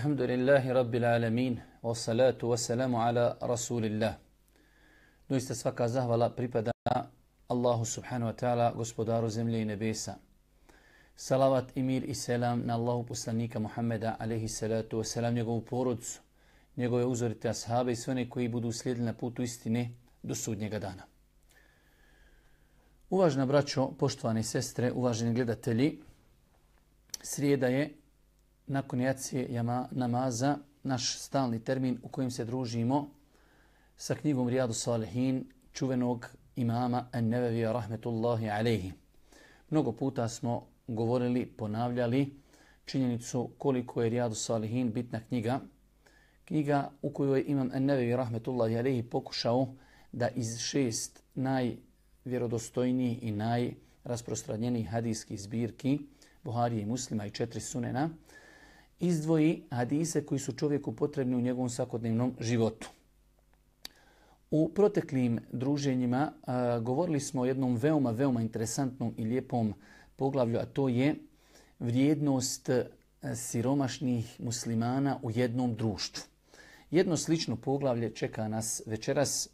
الحمد لله رب العالمين والصلاة والسلام على رسول الله دوست سفاكا زهوالا بريبادا الله سبحانه وتعالى غسبدار زملي نبيسا Salavat i mir i selam na Allahu poslanika Muhammeda alaihi salatu wa selam njegovu porodcu, njegove uzorite ashabe i sve one koji budu slijedili na putu istine do sudnjega dana. Uvažna braćo, poštovane sestre, uvaženi gledatelji, srijeda je nakon jacije jama, namaza, naš stalni termin u kojem se družimo sa knjigom Rijadu Salihin, čuvenog imama Ennevevija Rahmetullahi Aleyhi. Mnogo puta smo govorili, ponavljali činjenicu koliko je Rijadu Salihin bitna knjiga. Knjiga u kojoj je imam Ennevevija Rahmetullahi Aleyhi pokušao da iz šest najvjerodostojnijih i najrasprostranjenijih hadijskih zbirki Buhari i Muslima i četiri sunena, izdvoji hadise koji su čovjeku potrebni u njegovom svakodnevnom životu. U proteklim druženjima a, govorili smo o jednom veoma, veoma interesantnom i lijepom poglavlju, a to je vrijednost e, siromašnih muslimana u jednom društvu. Jedno slično poglavlje čeka nas večeras,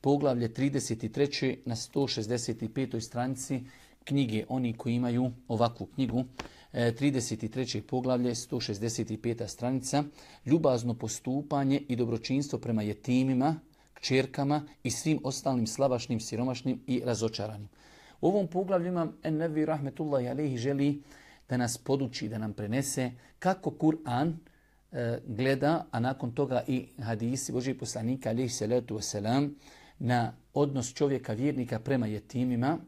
poglavlje 33. na 165. stranici knjige Oni koji imaju ovakvu knjigu. 33. E, poglavlje, 165. stranica, ljubazno postupanje i dobročinstvo prema jetimima, kćerkama i svim ostalim slabašnim, siromašnim i razočaranim. U ovom poglavlju imam Ennevi Rahmetullahi Alehi želi da nas poduči, da nam prenese kako Kur'an e, gleda, a nakon toga i hadisi Božih poslanika Alehi Salatu Wasalam na odnos čovjeka vjernika prema jetimima,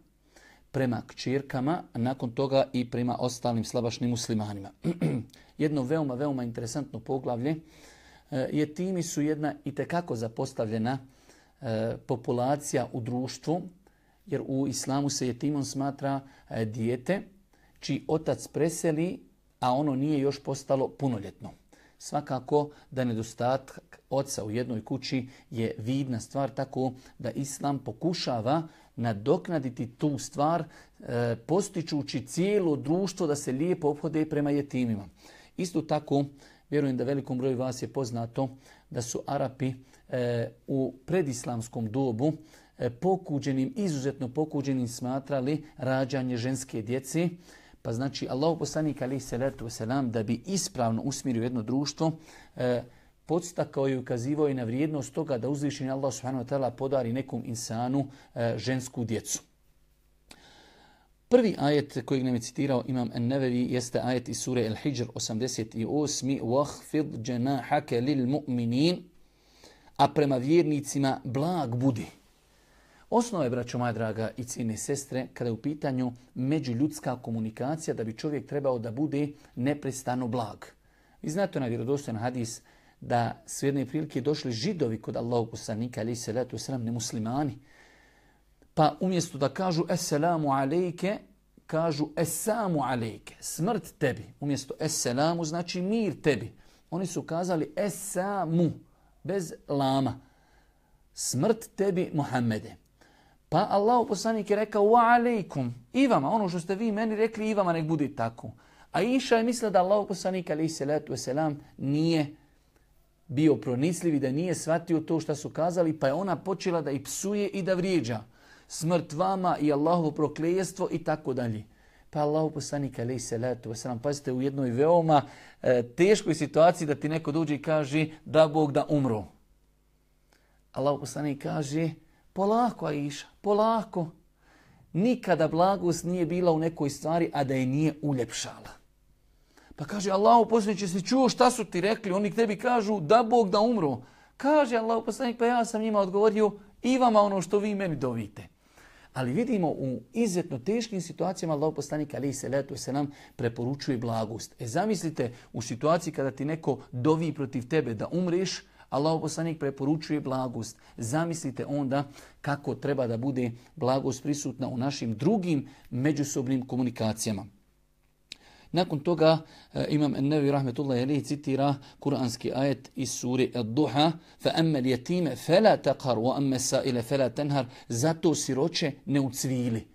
prema kćerkama, nakon toga i prema ostalim slabašnim muslimanima. Jedno veoma, veoma interesantno poglavlje e, je timi su jedna i tekako zapostavljena e, populacija u društvu, jer u islamu se je timom smatra e, dijete čiji otac preseli, a ono nije još postalo punoljetno. Svakako da nedostatak oca u jednoj kući je vidna stvar tako da islam pokušava nadoknaditi tu stvar e, postičući cijelo društvo da se lijepo obhode prema jetimima. Isto tako, vjerujem da velikom broju vas je poznato da su Arapi e, u predislamskom dobu e, pokuđenim, izuzetno pokuđenim smatrali rađanje ženske djeci. Pa znači, Allah poslanik ali se letu selam da bi ispravno usmirio jedno društvo e, podstakao i ukazivao je na vrijednost toga da uzvišen Allah subhanahu wa ta'ala podari nekom insanu e, žensku djecu. Prvi ajet koji nam je citirao Imam An-Nevevi jeste ajet iz sure Al-Hijr 88. وَحْفِضْ جَنَاحَكَ لِلْمُؤْمِنِينَ A prema vjernicima blag budi. Osnova je, braćo moja draga i cijene sestre, kada je u pitanju međuljudska komunikacija da bi čovjek trebao da bude neprestano blag. Vi znate na vjerodostojan hadis da su jedne prilike došli židovi kod Allahog poslanika, ali se letu selam ne muslimani. Pa umjesto da kažu eselamu alejke, kažu esamu alejke, smrt tebi. Umjesto eselamu znači mir tebi. Oni su kazali esamu, bez lama. Smrt tebi, Muhammede. Pa Allah poslanik je rekao, wa alejkum, i vama, ono što ste vi meni rekli, i vama nek bude tako. A iša je mislila da Allah poslanik, alaih salatu wasalam, nije uh, bio pronisljiv i da nije shvatio to što su kazali, pa je ona počela da i psuje i da vrijeđa. Smrt vama i Allahovo proklijestvo i tako dalje. Pa Allahu poslanik alaihi salatu wasalam, pazite u jednoj veoma e, teškoj situaciji da ti neko dođe i kaže da Bog da umru. Allahu poslanik kaže polako Aisha, polako. Nikada blagost nije bila u nekoj stvari, a da je nije uljepšala. Pa kaže poslanik uposlaniče, se čuo šta su ti rekli? Oni tebi kažu da Bog da umru. Kaže Allah poslanik pa ja sam njima odgovorio i vama ono što vi meni dovite. Ali vidimo u izuzetno teškim situacijama Allah poslanik ali se letu se nam preporučuje blagost. E zamislite u situaciji kada ti neko dovi protiv tebe da umriš, Allah poslanik preporučuje blagost. Zamislite onda kako treba da bude blagost prisutna u našim drugim međusobnim komunikacijama. Nakon toga e, imam Ennevi rahmetullahi alaihi citira kuranski ajet iz sure Ad-Duha fa amma al-yatima fala taqhar wa amma as-sa'ila fala tanhar zato siroče ne ucvili.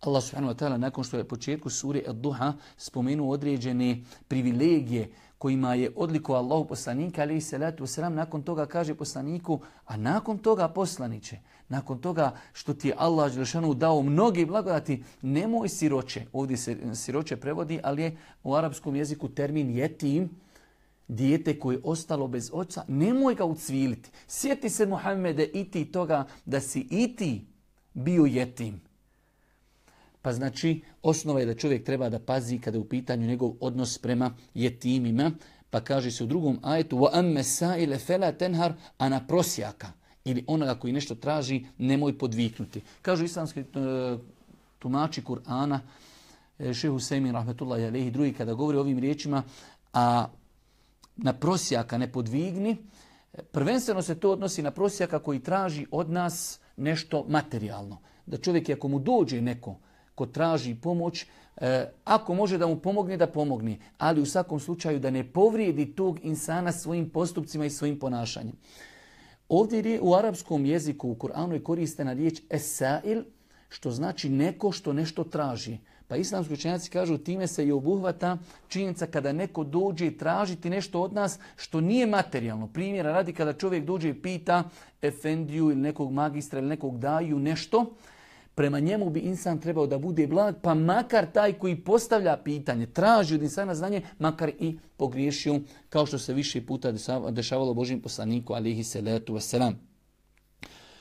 Allah subhanahu wa ta'ala nakon što je početku sure Ad-Duha spomenuo određene privilegije kojima je odliko Allahu poslanika alaihi salatu wasalam nakon toga kaže poslaniku a nakon toga poslanice, nakon toga što ti je Allah Đelešanu dao mnogi blagodati, nemoj siroće, ovdje se eh, siroće prevodi, ali je u arapskom jeziku termin jetim, dijete koje je ostalo bez oca, nemoj ga ucviliti. Sjeti se Muhammede i ti toga da si i ti bio jetim. Pa znači, osnova je da čovjek treba da pazi kada je u pitanju njegov odnos prema jetimima. Pa kaže se u drugom ajetu, وَأَمَّ سَائِلَ فَلَا تَنْهَرْ أَنَا prosjaka ili onoga koji nešto traži, nemoj podviknuti. Kažu islamski e, tumači Kur'ana, e, šehe Husemin, rahmetullahi alehi, drugi, kada govori o ovim riječima, a na prosijaka ne podvigni, prvenstveno se to odnosi na prosijaka koji traži od nas nešto materijalno. Da čovjek, ako mu dođe neko ko traži pomoć, E, ako može da mu pomogne, da pomogne, ali u svakom slučaju da ne povrijedi tog insana svojim postupcima i svojim ponašanjem. Ovdje je u arapskom jeziku u Kur'anu je koristena riječ esail, što znači neko što nešto traži. Pa islamski učenjaci kažu time se i obuhvata činjenica kada neko dođe tražiti nešto od nas što nije materijalno. Primjera radi kada čovjek dođe i pita Efendiju ili nekog magistra ili nekog daju nešto, prema njemu bi insan trebao da bude blag, pa makar taj koji postavlja pitanje, traži od insana znanje, makar i pogriješio, kao što se više puta dešavalo Božim poslaniku, alihi salatu wasalam.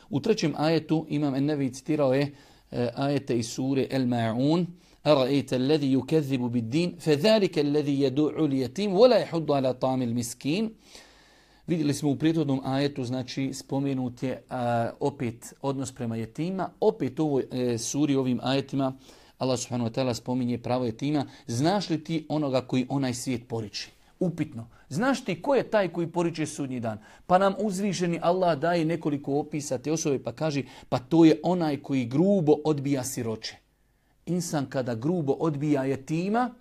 U trećem ajetu imam Ennevi citirao je eh, ajete iz sure El Ma'un, أرأيت الذي يكذب بالدين فذلك الذي يدعو اليتيم ولا يحض على طعام المسكين Vidjeli smo u prijetodnom ajetu, znači spomenut je a, opet odnos prema jetima, opet u ovoj e, suri ovim ajetima Allah subhanahu wa ta'ala spominje pravo jetima. Znaš li ti onoga koji onaj svijet poriči? Upitno. Znaš ti ko je taj koji poriče sudnji dan? Pa nam uzviženi Allah daje nekoliko opisa te osobe pa kaže pa to je onaj koji grubo odbija siroče. Insan kada grubo odbija jetima,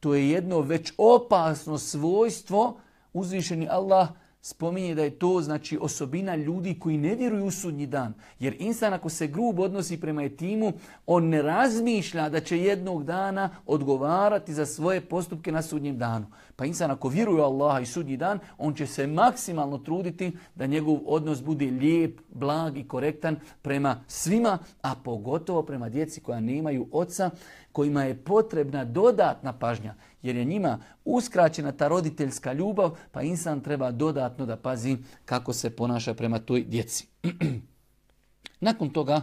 to je jedno već opasno svojstvo uzvišeni Allah spominje da je to znači osobina ljudi koji ne vjeruju u sudnji dan. Jer insan ako se grub odnosi prema etimu, on ne razmišlja da će jednog dana odgovarati za svoje postupke na sudnjem danu. Pa insan ako vjeruje Allaha i sudnji dan, on će se maksimalno truditi da njegov odnos bude lijep, blag i korektan prema svima, a pogotovo prema djeci koja nemaju oca, kojima je potrebna dodatna pažnja, jer je njima uskraćena ta roditeljska ljubav, pa insan treba dodatno da pazi kako se ponaša prema toj djeci. Nakon toga,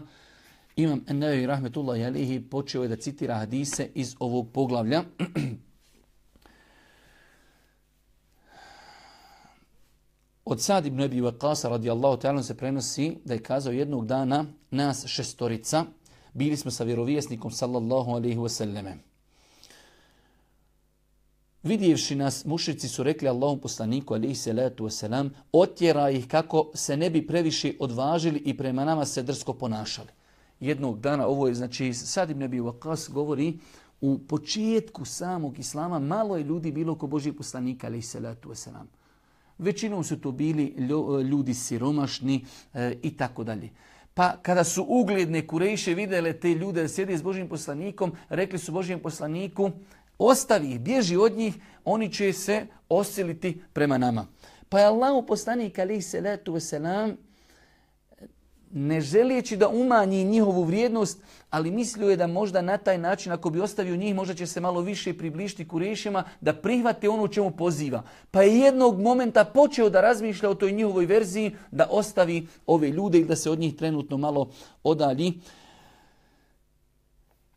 Imam Enneo i Rahmetullah Jalihi počeo je da citira hadise iz ovog poglavlja. Od Sad ibn Ebi Vakasa radijallahu ta'ala se prenosi da je kazao jednog dana nas šestorica, bili smo sa vjerovjesnikom sallallahu alaihi wasallam. Vidjevši nas, mušici su rekli Allahom poslaniku alaihi salatu wasalam, otjera ih kako se ne bi previše odvažili i prema nama se drsko ponašali. Jednog dana, ovo je znači Sad ne bi vakas govori, u početku samog islama malo je ljudi bilo ko božji poslanik alaihi salatu wasalam. Većinom su to bili ljudi siromašni e, i tako dalje. Pa kada su ugledne kurejše videle te ljude da sjede s Božim poslanikom, rekli su Božijem poslaniku, ostavi ih, bježi od njih, oni će se osiliti prema nama. Pa je Allah u poslanik, ali se letu veselam, ne želijeći da umanji njihovu vrijednost, ali mislio je da možda na taj način, ako bi ostavio njih, možda će se malo više približiti kurešima, da prihvate ono čemu poziva. Pa je jednog momenta počeo da razmišlja o toj njihovoj verziji, da ostavi ove ljude ili da se od njih trenutno malo odalji.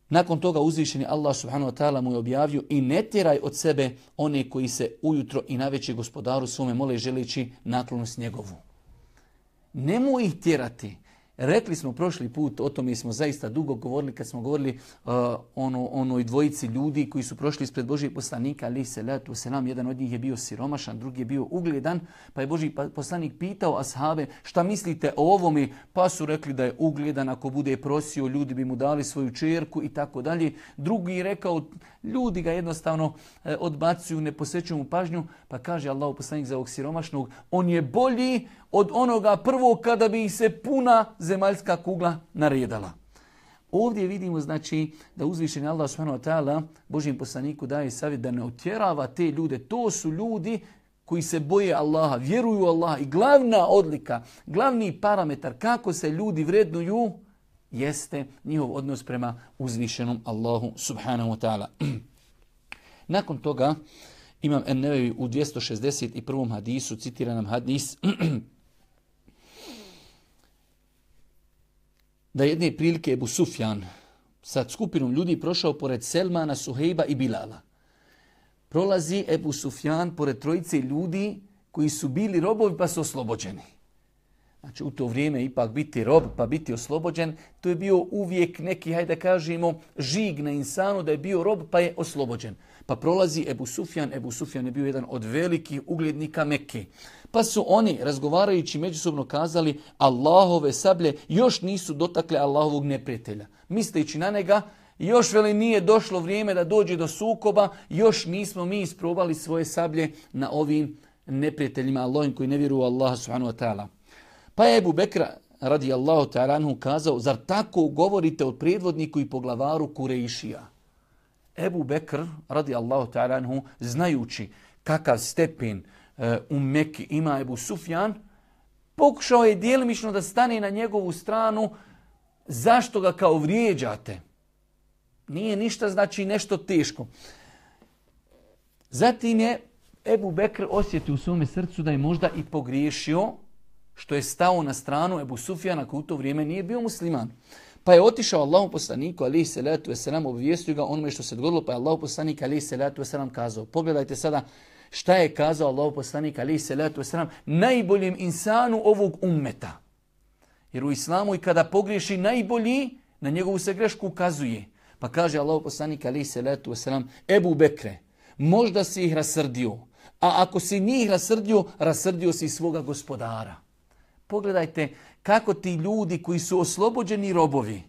Nakon toga uzvišeni Allah subhanahu wa ta'ala mu je objavio i ne tjeraj od sebe one koji se ujutro i najveći gospodaru svome mole želeći naklonost njegovu. Nemoj ih tjerati. Rekli smo prošli put, o tome smo zaista dugo govorili, kad smo govorili uh, ono, onoj dvojici ljudi koji su prošli ispred Božih poslanika, ali se letu se nam, jedan od njih je bio siromašan, drugi je bio ugledan, pa je Boži pa, poslanik pitao ashave šta mislite o ovome, pa su rekli da je ugledan, ako bude prosio, ljudi bi mu dali svoju čerku i tako dalje. Drugi je rekao, ljudi ga jednostavno e, odbacuju, ne posjećuju mu pažnju, pa kaže Allah poslanik za ovog siromašnog, on je bolji od onoga prvog kada bi se puna zemaljska kugla naredala. Ovdje vidimo znači da uzvišeni Allah subhanahu wa ta'ala Božim poslaniku daje savjet da ne utjerava te ljude. To su ljudi koji se boje Allaha, vjeruju Allah i glavna odlika, glavni parametar kako se ljudi vrednuju jeste njihov odnos prema uzvišenom Allahu subhanahu wa ta'ala. Nakon toga imam Ennevevi u 261. hadisu, citiranam hadis, da jedne prilike Ebu Sufjan sa skupinom ljudi prošao pored Selmana, Suhejba i Bilala. Prolazi Ebu Sufjan pored trojice ljudi koji su bili robovi pa su oslobođeni. Znači u to vrijeme ipak biti rob pa biti oslobođen, to je bio uvijek neki, hajde da kažemo, žig na insanu da je bio rob pa je oslobođen. Pa prolazi Ebu Sufjan, Ebu Sufjan je bio jedan od velikih uglednika Mekke. Pa su oni, razgovarajući međusobno, kazali Allahove sablje još nisu dotakle Allahovog neprijatelja. Misleći na njega, još veli nije došlo vrijeme da dođe do sukoba, još nismo mi isprobali svoje sablje na ovim neprijateljima Allahim koji ne vjeruju Allah subhanahu wa ta'ala. Pa je Ebu Bekra ta'ala anhu kazao, zar tako govorite od predvodniku i poglavaru Kurejšija? Ebu Bekr radijallahu anhu znajući kakav stepen Eh, u Mekke ima Ebu Sufjan, pokušao je dijelimično da stane na njegovu stranu zašto ga kao vrijeđate. Nije ništa znači nešto teško. Zatim je Ebu Bekr osjetio u svome srcu da je možda i pogriješio što je stao na stranu Ebu Sufjana koji u to vrijeme nije bio musliman. Pa je otišao Allahu poslaniku ali se letu veselam obvijestio ga onome što se dogodilo pa je Allahu poslanik ali se letu veselam kazao. Pogledajte sada šta je kazao Allah poslanik alaih salatu wasalam najboljem insanu ovog ummeta. Jer u islamu i kada pogriješi najbolji, na njegovu se grešku ukazuje. Pa kaže Allah poslanik alaih salatu wasalam, Ebu Bekre, možda si ih rasrdio, a ako si njih rasrdio, rasrdio si svoga gospodara. Pogledajte kako ti ljudi koji su oslobođeni robovi,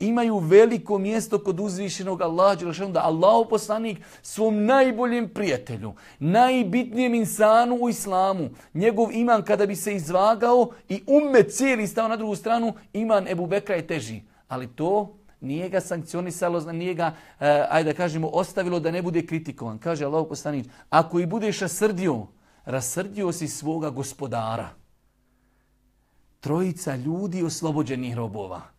imaju veliko mjesto kod uzvišenog Allaha Đelešanu, da Allah poslanik svom najboljem prijatelju, najbitnijem insanu u islamu, njegov iman kada bi se izvagao i umme cijeli stao na drugu stranu, iman Ebu Bekra je teži. Ali to nije ga sankcionisalo, nije ga, eh, ajde da kažemo, ostavilo da ne bude kritikovan. Kaže Allah poslanik, ako i budeš rasrdio, rasrdio si svoga gospodara. Trojica ljudi oslobođenih robova.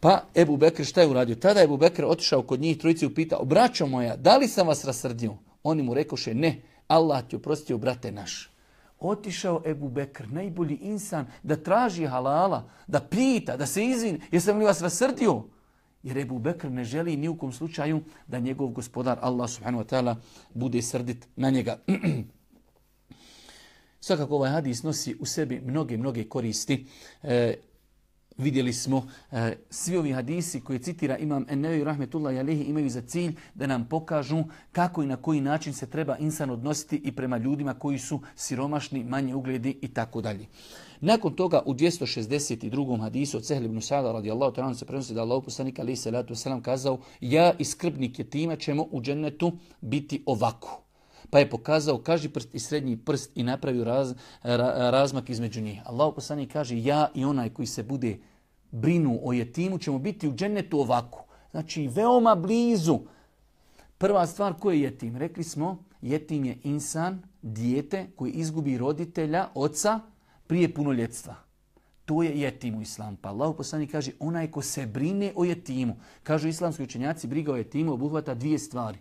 Pa Ebu Bekr šta je uradio? Tada je Ebu Bekr otišao kod njih trojice i upitao, braćo moja, da li sam vas rasrdio? Oni mu rekoše, ne, Allah ti oprostio, brate naš. Otišao Ebu Bekr, najbolji insan, da traži halala, da pita, da se izvini, jesam li vas rasrdio? Jer Ebu Bekr ne želi ni u kom slučaju da njegov gospodar Allah subhanahu wa ta'ala bude srdit na njega. Svakako ovaj hadis nosi u sebi mnoge, mnoge koristi. E, vidjeli smo e, svi ovi hadisi koji citira imam Ennevi Rahmetullah Jalehi imaju za cilj da nam pokažu kako i na koji način se treba insan odnositi i prema ljudima koji su siromašni, manje ugledi i tako dalje. Nakon toga u 262. hadisu od Cehli ibn Sada radijallahu ta'ala se prenosi da Allah poslanika alaihi salatu wasalam kazao ja i skrbnik je tima ćemo u džennetu biti ovako. Pa je pokazao kaži prst i srednji prst i napravio raz, ra, razmak između njih. Allah poslanik kaže ja i onaj koji se bude brinu o jetimu ćemo biti u džennetu ovako. Znači veoma blizu. Prva stvar koja je jetim? Rekli smo jetim je insan, dijete koji izgubi roditelja, oca prije punoljetstva. To je jetim u islamu. Pa Allah poslani kaže onaj ko se brine o jetimu. Kažu islamski učenjaci briga o jetimu obuhvata dvije stvari.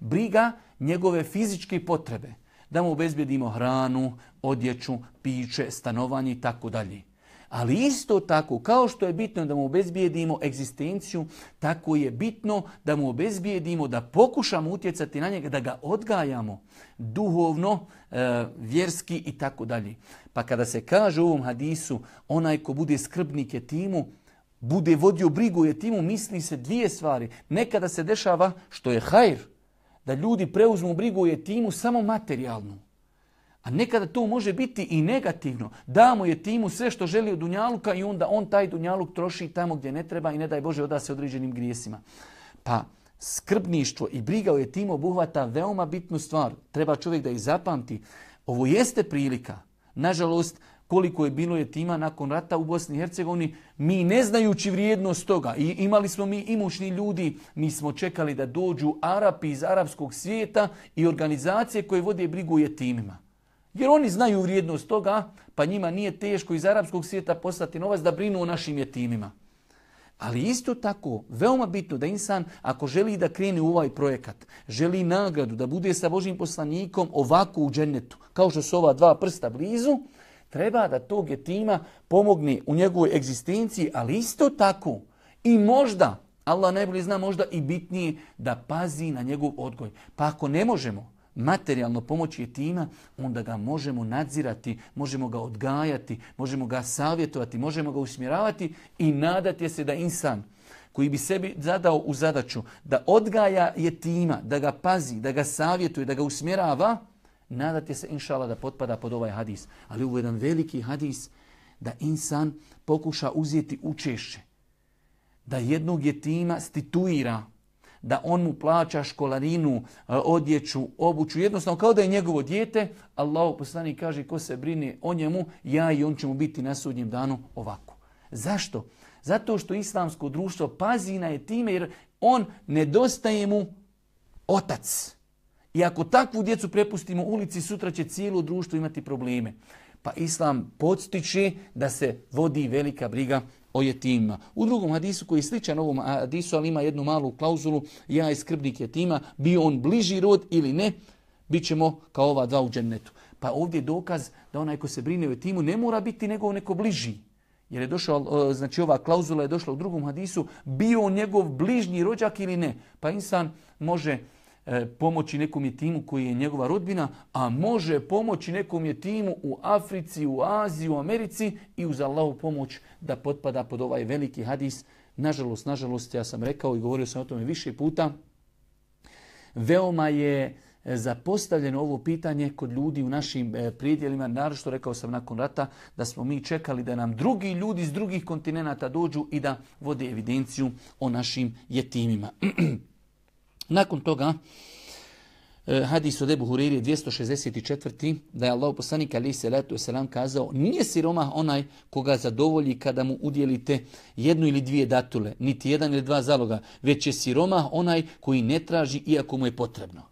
Briga njegove fizičke potrebe. Da mu obezbjedimo hranu, odjeću, piće, stanovanje i tako dalje. Ali isto tako, kao što je bitno da mu obezbijedimo egzistenciju, tako je bitno da mu obezbijedimo, da pokušamo utjecati na njega, da ga odgajamo duhovno, e, vjerski i tako dalje. Pa kada se kaže u ovom hadisu, onaj ko bude skrbnik je timu, bude vodio brigu je timu, misli se dvije stvari. Nekada se dešava što je hajr, da ljudi preuzmu brigu je timu samo materijalnu. A nekada to može biti i negativno. Damo je timu sve što želi od Dunjaluka i onda on taj Dunjaluk troši tamo gdje ne treba i ne daj Bože oda određenim grijesima. Pa skrbništvo i briga o je timu obuhvata veoma bitnu stvar. Treba čovjek da ih zapamti. Ovo jeste prilika. Nažalost, koliko je bilo je tima nakon rata u Bosni i Hercegovini, mi ne znajući vrijednost toga i imali smo mi imućni ljudi, mi smo čekali da dođu Arapi iz arapskog svijeta i organizacije koje vode brigu je timima. Jer oni znaju vrijednost toga, pa njima nije teško iz arapskog svijeta poslati novac da brinu o našim jetimima. Ali isto tako, veoma bitno da insan, ako želi da krene u ovaj projekat, želi nagradu da bude sa Božim poslanikom ovako u džennetu, kao što su ova dva prsta blizu, treba da tog jetima pomogne u njegovoj egzistenciji, ali isto tako i možda, Allah najbolje zna možda i bitnije da pazi na njegov odgoj. Pa ako ne možemo, materijalno pomoć jetima, onda ga možemo nadzirati, možemo ga odgajati, možemo ga savjetovati, možemo ga usmjeravati i nadati se da insan koji bi sebi zadao u zadaću da odgaja jetima, da ga pazi, da ga savjetuje, da ga usmjerava, nadati se inšala da potpada pod ovaj hadis. Ali ovo jedan veliki hadis da insan pokuša uzeti učešće, da jednog jetima stituira da on mu plaća školarinu, e, odjeću, obuću, jednostavno kao da je njegovo dijete, Allah poslani kaže ko se brine o njemu, ja i on će mu biti na sudnjem danu ovako. Zašto? Zato što islamsko društvo pazi na je time jer on nedostaje mu otac. I ako takvu djecu prepustimo ulici, sutra će cijelo društvo imati probleme. Pa islam podstiče da se vodi velika briga o jetimima. U drugom hadisu koji je sličan ovom hadisu, ali ima jednu malu klauzulu, ja je skrbnik jetima, bio on bliži rod ili ne, bit ćemo kao ova dva u džennetu. Pa ovdje dokaz da onaj ko se brine o jetimu ne mora biti nego neko bliži. Jer je došao, znači ova klauzula je došla u drugom hadisu, bio on njegov bližnji rođak ili ne. Pa insan može E, pomoći nekom je timu koji je njegova rodbina, a može pomoći nekom je timu u Africi, u Aziji, u Americi i uz Allahu pomoć da potpada pod ovaj veliki hadis. Nažalost, nažalost, ja sam rekao i govorio sam o tome više puta, veoma je e, zapostavljeno ovo pitanje kod ljudi u našim e, prijedjelima, narošto rekao sam nakon rata, da smo mi čekali da nam drugi ljudi iz drugih kontinenta dođu i da vode evidenciju o našim jetimima. Nakon toga, e, hadis od Ebu Huriri 264. da je Allah poslanik alaih salatu selam kazao nije siroma onaj koga zadovolji kada mu udjelite jednu ili dvije datule, niti jedan ili dva zaloga, već je siroma onaj koji ne traži iako mu je potrebno.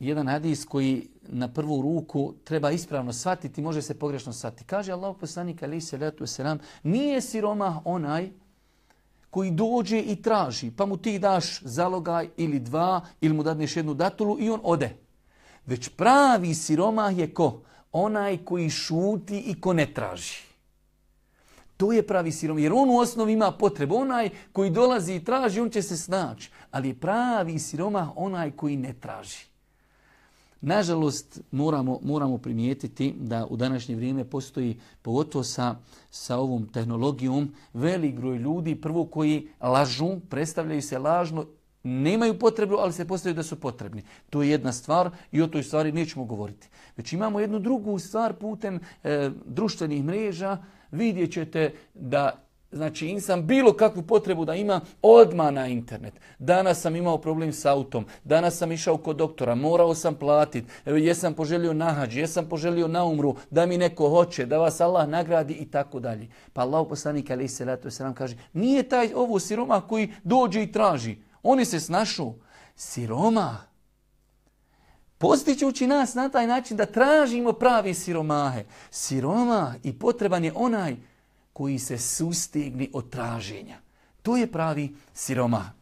Jedan hadis koji na prvu ruku treba ispravno shvatiti, može se pogrešno shvatiti. Kaže Allah poslanik ali alaih salatu selam nije siroma onaj koji dođe i traži, pa mu ti daš zalogaj ili dva, ili mu dadneš jednu datulu i on ode. Već pravi siromah je ko? Onaj koji šuti i ko ne traži. To je pravi siromah, jer on u osnovi ima potrebu. Onaj koji dolazi i traži, on će se snaći. Ali je pravi siromah onaj koji ne traži. Nažalost, moramo, moramo primijetiti da u današnje vrijeme postoji, pogotovo sa, sa ovom tehnologijom, velik broj ljudi, prvo koji lažu, predstavljaju se lažno, nemaju potrebu, ali se postavljaju da su potrebni. To je jedna stvar i o toj stvari nećemo govoriti. Već imamo jednu drugu stvar putem e, društvenih mreža, vidjet da znači insan bilo kakvu potrebu da ima odma na internet. Danas sam imao problem s autom, danas sam išao kod doktora, morao sam platiti, jesam poželio na nahađ, jesam poželio na umru, da mi neko hoće, da vas Allah nagradi i tako dalje. Pa Allah poslanik ali se ratu se nam kaže, nije taj ovo siroma koji dođe i traži. Oni se snašu. Siroma, postićući nas na taj način da tražimo pravi siromahe. Siroma i potreban je onaj koji se sustegni od traženja. To je pravi siroma.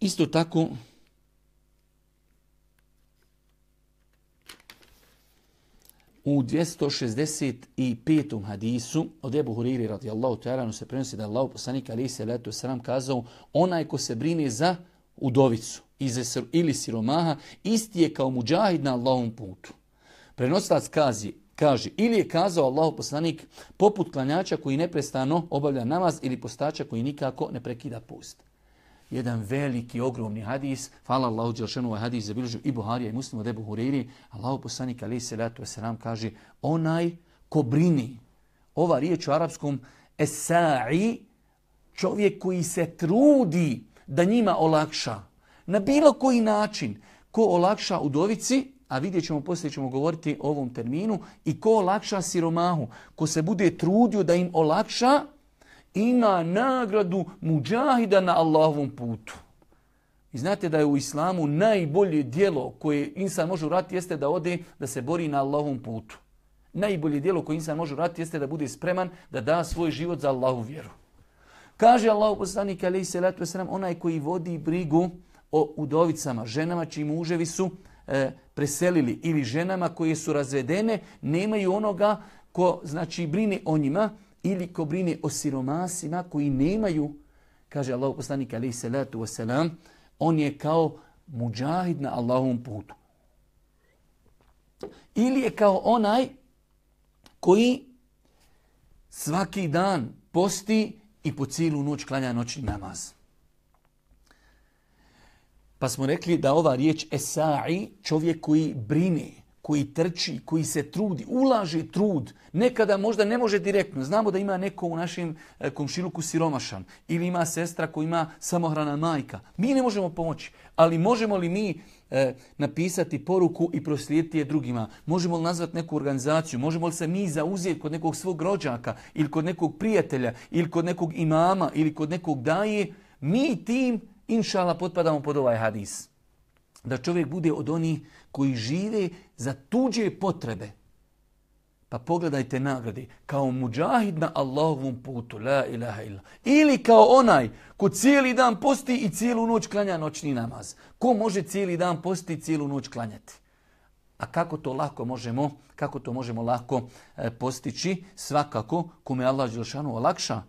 Isto tako, u 265. hadisu od Ebu Huriri radijallahu ta'alanu se prenosi da Allah poslanik ali alaihi salatu wasalam kazao onaj ko se brine za udovicu ili siromaha isti je kao muđahid na Allahom putu. Prenostac kazi Kaže, ili je kazao Allah poslanik poput klanjača koji neprestano obavlja namaz ili postača koji nikako ne prekida post. Jedan veliki, ogromni hadis. fala Allahu Đelšanu, ovaj hadis zabilježu i Buharija i Muslimu da Huriri. Allah poslanik ali se ratu eseram kaže, onaj ko brini. Ova riječ u arapskom, esai, čovjek koji se trudi da njima olakša. Na bilo koji način ko olakša u dovici, a vidjet ćemo poslije ćemo govoriti o ovom terminu, i ko olakša siromahu, ko se bude trudio da im olakša, ima nagradu muđahida na Allahovom putu. I znate da je u islamu najbolje dijelo koje insan može urati jeste da ode da se bori na Allahovom putu. Najbolje dijelo koje insan može urati jeste da bude spreman da da svoj život za Allahu vjeru. Kaže Allahu poslanik alejhi salatu vesselam onaj koji vodi brigu o udovicama, ženama čiji muževi su E, preselili ili ženama koje su razvedene nemaju onoga ko znači brine o njima ili ko brine o siromasima koji nemaju kaže Allahu poslanik ali salatu wasalam on je kao muđahid na Allahovom putu ili je kao onaj koji svaki dan posti i po cijelu noć klanja noćni namaz. Pa smo rekli da ova riječ esai, čovjek koji brine, koji trči, koji se trudi, ulaži trud, nekada možda ne može direktno. Znamo da ima neko u našem e, komšiluku siromašan ili ima sestra koja ima samohrana majka. Mi ne možemo pomoći, ali možemo li mi e, napisati poruku i proslijediti je drugima? Možemo li nazvati neku organizaciju? Možemo li se mi zauzijeti kod nekog svog rođaka ili kod nekog prijatelja ili kod nekog imama ili kod nekog daje? Mi tim inšala potpadamo pod ovaj hadis. Da čovjek bude od onih koji žive za tuđe potrebe. Pa pogledajte nagrade. Kao muđahid na Allahovom putu. La ilaha illa. Ili kao onaj ko cijeli dan posti i cijelu noć klanja noćni namaz. Ko može cijeli dan posti i cijelu noć klanjati? A kako to lako možemo, kako to možemo lako e, postići? Svakako, kome Allah Đelšanu olakša,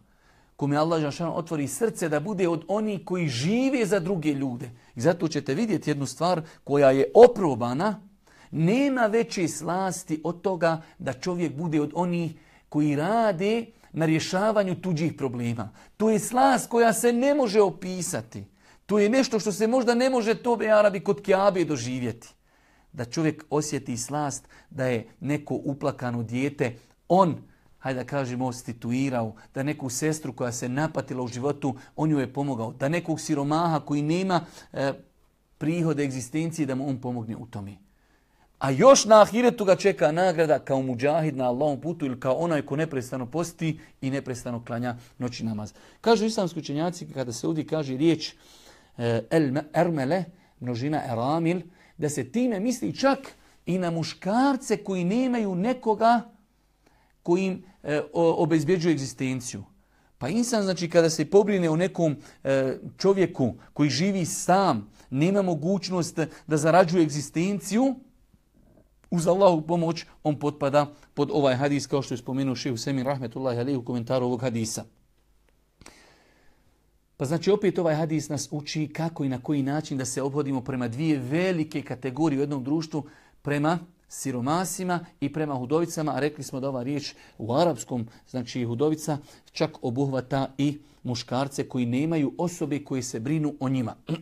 kom je Allah Žešan otvori srce da bude od onih koji žive za druge ljude. I zato ćete vidjeti jednu stvar koja je oprobana. Nema veće slasti od toga da čovjek bude od onih koji rade na rješavanju tuđih problema. To je slast koja se ne može opisati. To je nešto što se možda ne može tobe Arabi kod Kiabe doživjeti. Da čovjek osjeti slast da je neko uplakano dijete, on hajde da kažemo, ostituirao, da neku sestru koja se napatila u životu, on ju je pomogao, da nekog siromaha koji nema e, prihode, egzistencije, da mu on pomogne u tome. A još na ahiretu ga čeka nagrada kao muđahid na Allahom putu ili kao onaj ko neprestano posti i neprestano klanja noći namaz. Kažu islamski učenjaci kada se ljudi kaže riječ e, el ermele, množina eramil, da se time misli čak i na muškarce koji nemaju nekoga kojim e, obezbjeđuje egzistenciju. Pa insan, znači, kada se pobrine o nekom e, čovjeku koji živi sam, nema mogućnost da zarađuje egzistenciju, uz Allahu pomoć on potpada pod ovaj hadis, kao što je spomenuo šehu Semin Rahmetullahi Ali u komentaru ovog hadisa. Pa znači opet ovaj hadis nas uči kako i na koji način da se obhodimo prema dvije velike kategorije u jednom društvu prema siromasima i prema hudovicama, a rekli smo da ova riječ u arapskom, znači hudovica, čak obuhvata i muškarce koji nemaju osobe koji se brinu o njima.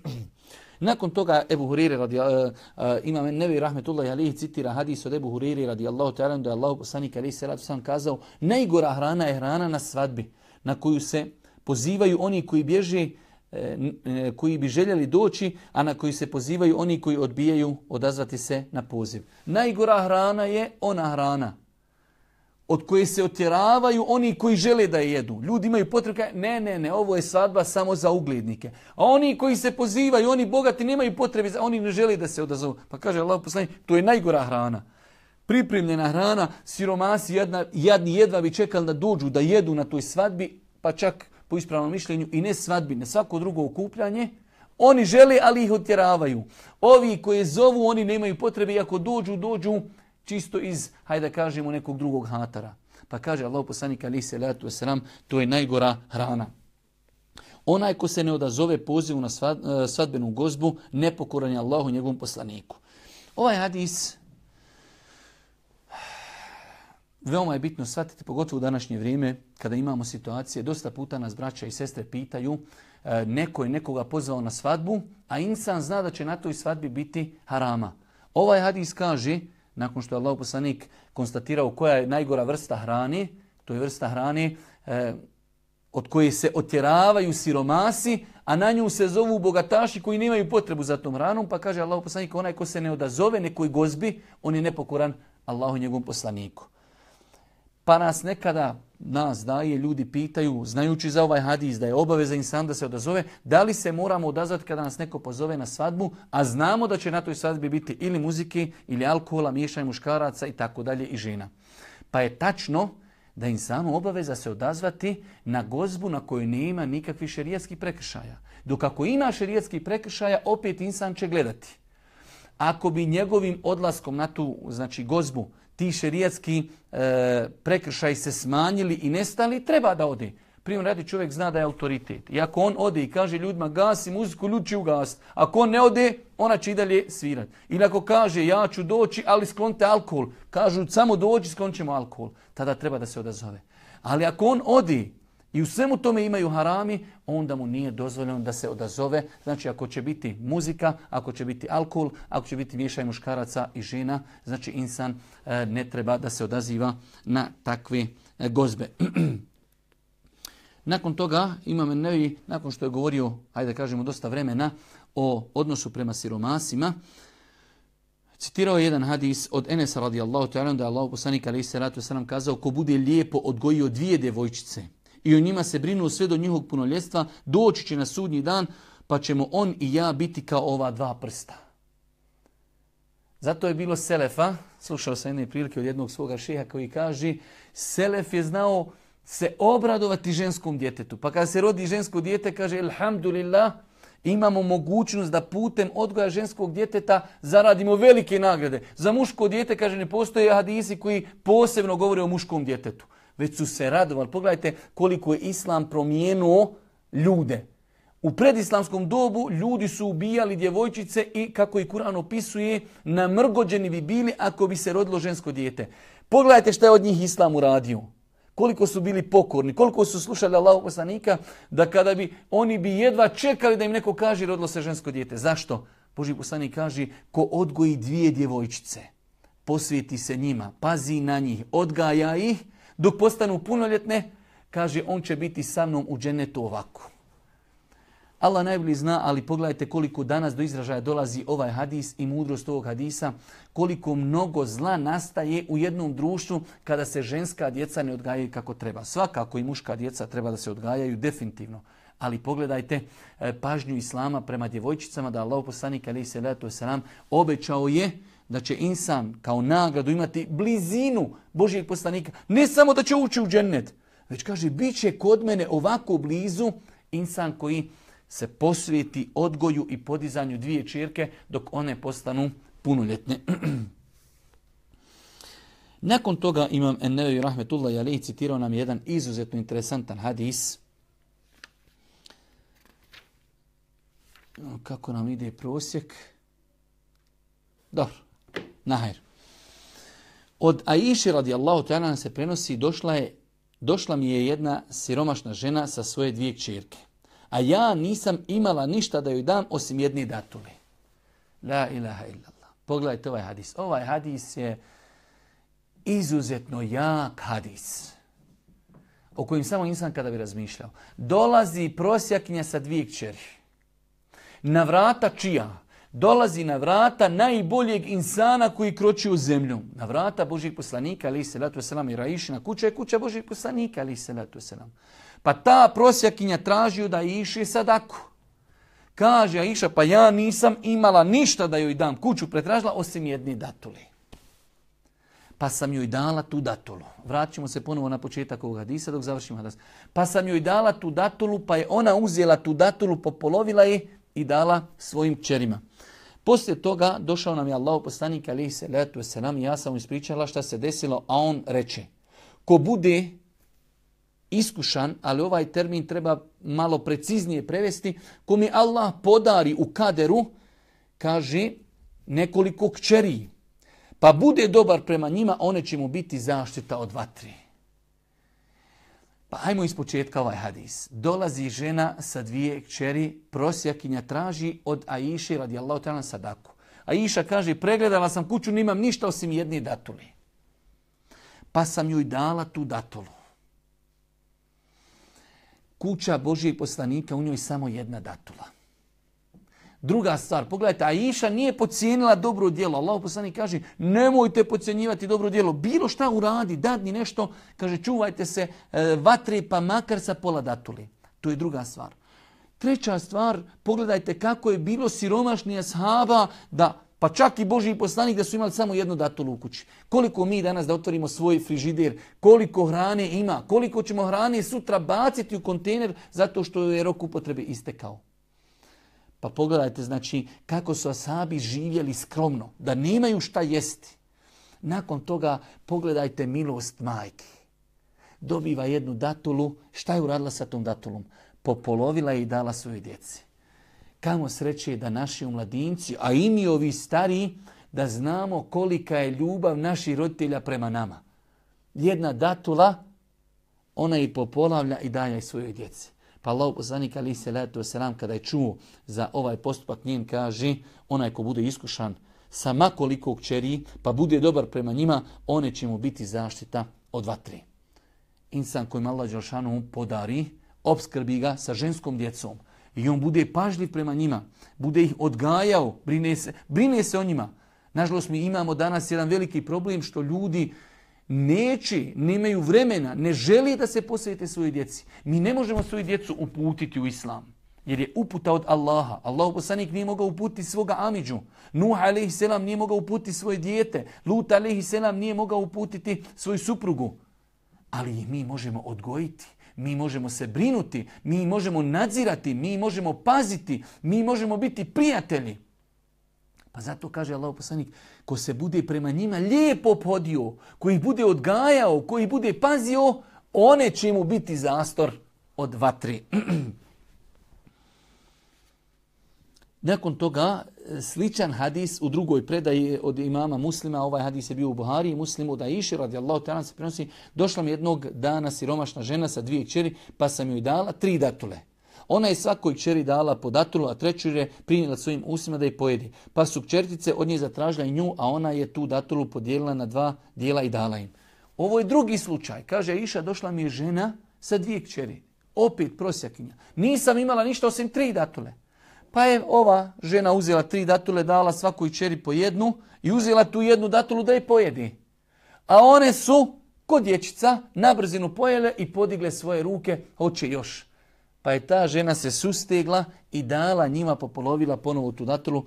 Nakon toga Ebu Hurire radi uh, uh, imam Nevi Rahmetullah Alihi citira hadis od Ebu Hurire radi Allahu ta'ala da Allahu poslanik Ali se radu sam kazao najgora hrana je hrana na svadbi na koju se pozivaju oni koji bježe E, e, koji bi željeli doći, a na koji se pozivaju oni koji odbijaju odazvati se na poziv. Najgora hrana je ona hrana od koje se otjeravaju oni koji žele da je jedu. Ljudi imaju potrebe, ne, ne, ne, ovo je svadba samo za uglednike. A oni koji se pozivaju, oni bogati, nemaju potrebe, oni ne žele da se odazovu. Pa kaže Allah poslani, to je najgora hrana. Pripremljena hrana, siromasi jedna, jedni jedva bi čekali da dođu, da jedu na toj svadbi, pa čak po ispravnom mišljenju i ne svadbi, ne svako drugo okupljanje, oni žele, ali ih otjeravaju. Ovi koje zovu, oni nemaju potrebe i ako dođu, dođu čisto iz, hajde da kažemo, nekog drugog hatara. Pa kaže Allah poslanika ali se ljatu esram, to je najgora hrana. Onaj ko se ne odazove pozivu na eh, svadbenu gozbu, ne pokoranje Allahu njegovom poslaniku. Ovaj hadis Veoma je bitno shvatiti, pogotovo u današnje vrijeme, kada imamo situacije, dosta puta nas braća i sestre pitaju, e, neko je nekoga pozvao na svadbu, a insan zna da će na toj svadbi biti harama. Ovaj hadis kaže, nakon što je Allah poslanik konstatirao koja je najgora vrsta hrane, to je vrsta hrane e, od koje se otjeravaju siromasi, a na nju se zovu bogataši koji nemaju potrebu za tom hranom, pa kaže Allah poslanik, onaj ko se ne odazove nekoj gozbi, on je nepokoran Allahu njegovom poslaniku pa nas nekada nas daje, ljudi pitaju, znajući za ovaj hadis da je obaveza insan da se odazove, da li se moramo odazvati kada nas neko pozove na svadbu, a znamo da će na toj svadbi biti ili muziki, ili alkohola, miješanje muškaraca i tako dalje i žena. Pa je tačno da insanu obaveza se odazvati na gozbu na kojoj nema nikakvi šerijetski prekršaja. Dok ako ima šerijetski prekršaja, opet insan će gledati. Ako bi njegovim odlaskom na tu znači, gozbu ti šerijatski e, prekršaj se smanjili i nestali, treba da ode. Primjer radi čovjek zna da je autoritet. I ako on ode i kaže ljudima gasi muziku, ljudi će ugast. Ako on ne ode, ona će i dalje svirat. Ili ako kaže ja ću doći, ali sklonite alkohol. Kažu samo dođi, sklončemo alkohol. Tada treba da se odazove. Ali ako on ode i u svemu tome imaju harami, onda mu nije dozvoljeno da se odazove. Znači, ako će biti muzika, ako će biti alkohol, ako će biti mješaj muškaraca i žena, znači insan e, ne treba da se odaziva na takve e, gozbe. nakon toga imam nevi, nakon što je govorio, hajde da kažemo, dosta vremena o odnosu prema siromasima, Citirao je jedan hadis od Enesa radijallahu ta'ala, da je Allah poslanik alaihi salatu wasalam kazao ko bude lijepo odgojio dvije devojčice, i o njima se brinu sve do njihovog punoljestva, doći će na sudnji dan, pa ćemo on i ja biti kao ova dva prsta. Zato je bilo Selefa, slušao sam jedne prilike od jednog svoga šeha koji kaže, Selef je znao se obradovati ženskom djetetu. Pa kada se rodi žensko djete, kaže, Alhamdulillah, imamo mogućnost da putem odgoja ženskog djeteta zaradimo velike nagrade. Za muško djete, kaže, ne postoje hadisi koji posebno govore o muškom djetetu već su se radovali. Pogledajte koliko je islam promijenuo ljude. U predislamskom dobu ljudi su ubijali djevojčice i, kako i Kur'an opisuje, namrgođeni bi bili ako bi se rodilo žensko dijete. Pogledajte što je od njih islam uradio. Koliko su bili pokorni, koliko su slušali Allahu poslanika da kada bi oni bi jedva čekali da im neko kaže rodilo se žensko dijete. Zašto? Boži poslanik kaže ko odgoji dvije djevojčice, posvijeti se njima, pazi na njih, odgaja ih, dok postanu punoljetne, kaže, on će biti sa mnom u dženetu ovako. Allah najbolji zna, ali pogledajte koliko danas do izražaja dolazi ovaj hadis i mudrost ovog hadisa, koliko mnogo zla nastaje u jednom društvu kada se ženska djeca ne odgajaju kako treba. Svakako i muška djeca treba da se odgajaju, definitivno. Ali pogledajte e, pažnju islama prema djevojčicama da Allah poslanik alaihi salatu wasalam obećao je da će insan kao nagradu imati blizinu Božijeg poslanika. Ne samo da će ući u džennet, već kaže, bit će kod mene ovako blizu insan koji se posvijeti odgoju i podizanju dvije čirke dok one postanu punoljetne. Nakon toga imam Ennevi Rahmetullah Jalih citirao nam jedan izuzetno interesantan hadis. Kako nam ide prosjek? Dobro nahajr. Od Aiši radijallahu ta'ala se prenosi došla, je, došla mi je jedna siromašna žena sa svoje dvije čirke. A ja nisam imala ništa da joj dam osim jedne datule. La ilaha illallah. Pogledajte ovaj hadis. Ovaj hadis je izuzetno jak hadis. O kojim samo insan kada bi razmišljao. Dolazi prosjakinja sa dvije čerhe. Na vrata čija? dolazi na vrata najboljeg insana koji kroči u zemlju. Na vrata Božih poslanika, ali se letu selam, i raiši na kuću je kuća Božih poslanika, ali se letu selam. Pa ta prosjakinja tražio da iši sadaku. Kaže Aisha, pa ja nisam imala ništa da joj dam kuću, pretražila osim jedni datule. Pa sam joj dala tu datulu. Vraćamo se ponovo na početak ovog hadisa dok završimo Pa sam joj dala tu datulu, pa je ona uzela tu datulu, popolovila je i dala svojim čerima. Poslije toga došao nam je Allah poslanik alaihi salatu wasalam i ja sam mu ispričala šta se desilo, a on reče, ko bude iskušan, ali ovaj termin treba malo preciznije prevesti, ko mi Allah podari u kaderu, kaže, nekoliko kćeri, pa bude dobar prema njima, one će mu biti zaštita od vatre. Pa ajmo iz početka ovaj hadis. Dolazi žena sa dvije kćeri, prosjakinja traži od Aiši radijallahu ta'ala sadaku. Aiša kaže, pregledala sam kuću, nimam ništa osim jedne datule. Pa sam joj dala tu datulu. Kuća Božije poslanika, u njoj samo jedna datula. Druga stvar, pogledajte, Aisha nije pocijenila dobro djelo. Allah poslani kaže, nemojte pocijenjivati dobro djelo. Bilo šta uradi, dadni nešto, kaže, čuvajte se e, vatre pa makar sa pola datuli. To je druga stvar. Treća stvar, pogledajte kako je bilo siromašni ashaba da pa čak i Boži poslanik da su imali samo jednu datulu u kući. Koliko mi danas da otvorimo svoj frižider, koliko hrane ima, koliko ćemo hrane sutra baciti u kontejner zato što je rok upotrebe istekao. Pa pogledajte, znači, kako su asabi živjeli skromno, da nemaju šta jesti. Nakon toga pogledajte milost majke. Dobiva jednu datulu, šta je uradila sa tom datulom? Popolovila je i dala svoje djece. Kamo sreće je da naši mladinci, a i mi ovi stari, da znamo kolika je ljubav naših roditelja prema nama. Jedna datula, ona i popolavlja i daje svoje djeci. Pa Allah poslanik ali se letu selam kada je čuo za ovaj postupak njen kaže onaj ko bude iskušan sa makoliko kćeri pa bude dobar prema njima one će mu biti zaštita od vatre. Insan koji malo Đelšanu podari obskrbi ga sa ženskom djecom i on bude pažljiv prema njima, bude ih odgajao, brine se, brine se o njima. Nažalost, mi imamo danas jedan veliki problem što ljudi neće, imaju vremena, ne želi da se posvete svoji djeci. Mi ne možemo svoju djecu uputiti u islam. Jer je uputa od Allaha. Allah poslanik nije mogao uputiti svoga Amidžu. Nuh a.s. nije mogao uputiti svoje dijete. Lut a.s. nije mogao uputiti svoju suprugu. Ali mi možemo odgojiti. Mi možemo se brinuti. Mi možemo nadzirati. Mi možemo paziti. Mi možemo biti prijatelji. Pa zato kaže Allah poslanik, ko se bude prema njima lijepo podio, koji bude odgajao, koji bude pazio, one će mu biti zastor od vatri. Nakon toga, e, sličan hadis u drugoj predaji od imama muslima, ovaj hadis je bio u Buhari i muslimu da iši, radi Allah, se prenosi, došla mi jednog dana siromašna žena sa dvije čeri, pa sam joj dala tri datule. Ona je svakoj kćeri dala po datulu, a treću je prinijela svojim usima da je pojedi. Pa su kćertice od nje zatražile nju, a ona je tu datulu podijelila na dva dijela i dala im. Ovo je drugi slučaj. Kaže, iša, došla mi je žena sa dvije kćeri. Opet prosjakinja. Nisam imala ništa osim tri datule. Pa je ova žena uzela tri datule, dala svakoj čeri po jednu i uzela tu jednu datulu da je pojedi. A one su kod dječica na brzinu pojele i podigle svoje ruke, hoće još. Pa je ta žena se sustegla i dala njima popolovila ponovo tu datulu.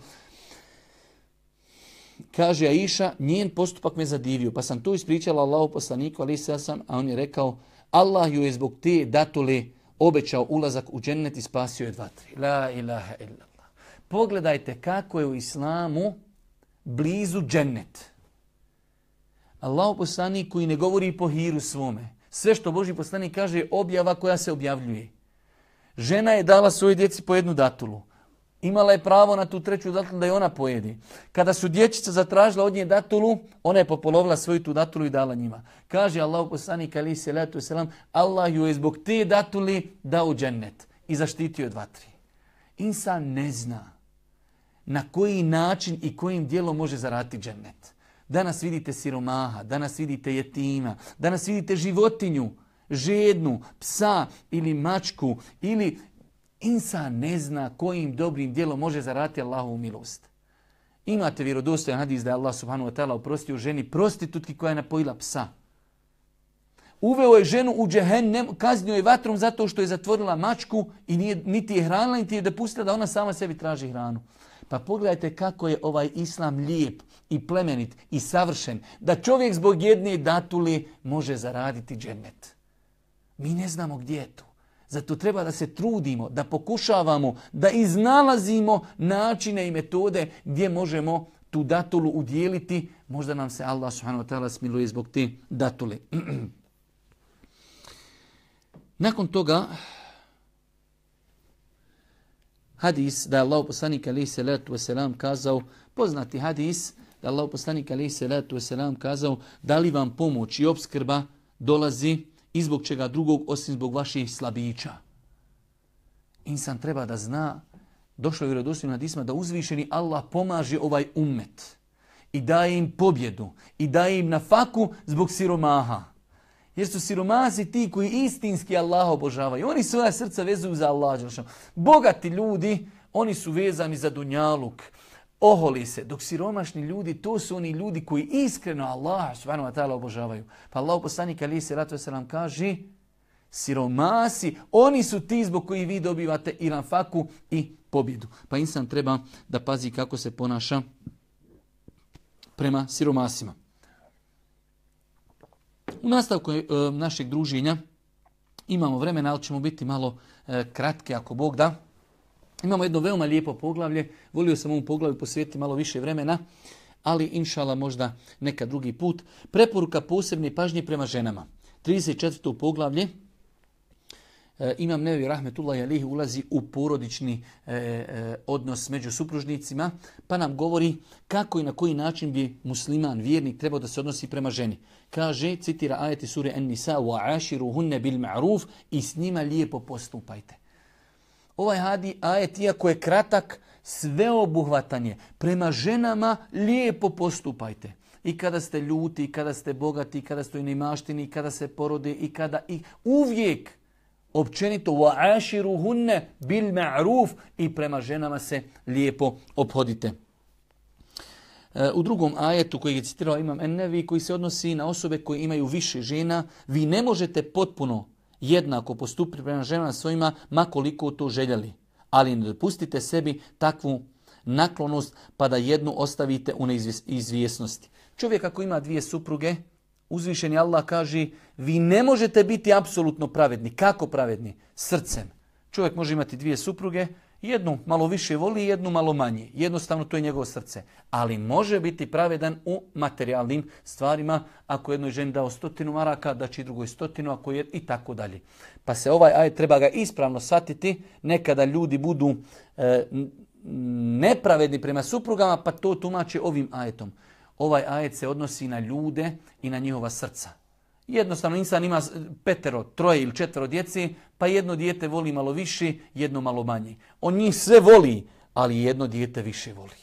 Kaže Aisha, njen postupak me zadivio, pa sam tu ispričala Allahu poslaniku, ali se ja sam, a on je rekao, Allah ju je zbog te datule obećao ulazak u džennet i spasio je dva, tri. La ilaha illallah. Pogledajte kako je u islamu blizu džennet. Allah poslanik koji ne govori po hiru svome. Sve što Boži poslanik kaže je objava koja se objavljuje. Žena je dala svoje djeci po jednu datulu. Imala je pravo na tu treću datulu da je ona pojedi. Kada su dječica zatražila od nje datulu, ona je popolovila svoju tu datulu i dala njima. Kaže Allah poslanik ali se letu selam, Allah ju je zbog te datuli dao džennet i zaštitio dva tri. Insan ne zna na koji način i kojim dijelom može zarati džennet. Danas vidite siromaha, danas vidite jetima, danas vidite životinju, žednu, psa ili mačku ili insa ne zna kojim dobrim dijelom može zaraditi Allahovu milost. Imate vjerodostojan hadis da je Allah subhanahu wa ta'ala oprostio ženi prostitutki koja je napojila psa. Uveo je ženu u džehennem, kaznio je vatrom zato što je zatvorila mačku i nije, niti je hranila, niti je dopustila da ona sama sebi traži hranu. Pa pogledajte kako je ovaj islam lijep i plemenit i savršen da čovjek zbog jedne datuli može zaraditi džennet. Mi ne znamo gdje je to. Zato treba da se trudimo, da pokušavamo, da iznalazimo načine i metode gdje možemo tu datulu udjeliti. Možda nam se Allah subhanahu wa ta'ala smiluje zbog te datule. Nakon toga, hadis da je Allah poslanik alaihi salatu wasalam kazao, poznati hadis da je Allah poslanik alaihi salatu wasalam kazao, da li vam pomoć i obskrba dolazi i zbog čega drugog osim zbog vaših slabića. Insan treba da zna, došlo je vjerodostim na disma, da uzvišeni Allah pomaže ovaj ummet i daje im pobjedu i daje im na faku zbog siromaha. Jer su siromazi ti koji istinski Allah obožavaju. Oni svoja srca vezuju za Allah. Bogati ljudi, oni su vezani za dunjaluk oholi se, dok siromašni ljudi, to su oni ljudi koji iskreno Allah subhanahu wa ta'ala obožavaju. Pa Allah poslanik Ali se ratu se kaže, siromasi, oni su ti zbog koji vi dobivate i ranfaku i pobjedu. Pa insan treba da pazi kako se ponaša prema siromasima. U nastavku e, našeg druženja imamo vremena, ali ćemo biti malo eh, kratke ako Bog da. Imamo jedno veoma lijepo poglavlje. Volio sam ovom poglavlju posvijeti malo više vremena, ali inšala možda neka drugi put. Preporuka posebne pažnje prema ženama. 34. poglavlje. E, imam Nevi Rahmetullah Jalih ulazi u porodični e, e, odnos među supružnicima, pa nam govori kako i na koji način bi musliman, vjernik, trebao da se odnosi prema ženi. Kaže, citira ajeti sure An-Nisa, wa ashiru hunne bil ma'ruf i s njima lijepo postupajte ovaj hadi ajet, iako je kratak, sveobuhvatan je. Prema ženama lijepo postupajte. I kada ste ljuti, i kada ste bogati, i kada ste u nemaštini, i kada se porode, i kada... I uvijek, općenito, wa aširu hunne bil ma'ruf, i prema ženama se lijepo obhodite. E, u drugom ajetu koji je citirao imam ennevi, koji se odnosi na osobe koje imaju više žena, vi ne možete potpuno jednako postupiti prema ženama svojima, makoliko to željeli. Ali ne dopustite sebi takvu naklonost pa da jednu ostavite u neizvjesnosti. Čovjek ako ima dvije supruge, uzvišen je Allah kaže vi ne možete biti apsolutno pravedni. Kako pravedni? Srcem. Čovjek može imati dvije supruge, Jednu malo više voli, jednu malo manje. Jednostavno to je njegovo srce. Ali može biti pravedan u materijalnim stvarima. Ako jednoj ženi dao stotinu maraka, da će i drugoj stotinu, ako je i tako dalje. Pa se ovaj aj treba ga ispravno satiti. Nekada ljudi budu e, nepravedni prema suprugama, pa to tumače ovim ajetom. Ovaj ajet se odnosi na ljude i na njihova srca. Jednostavno, insan ima petero, troje ili četvero djeci, pa jedno dijete voli malo više, jedno malo manje. On njih sve voli, ali jedno dijete više voli.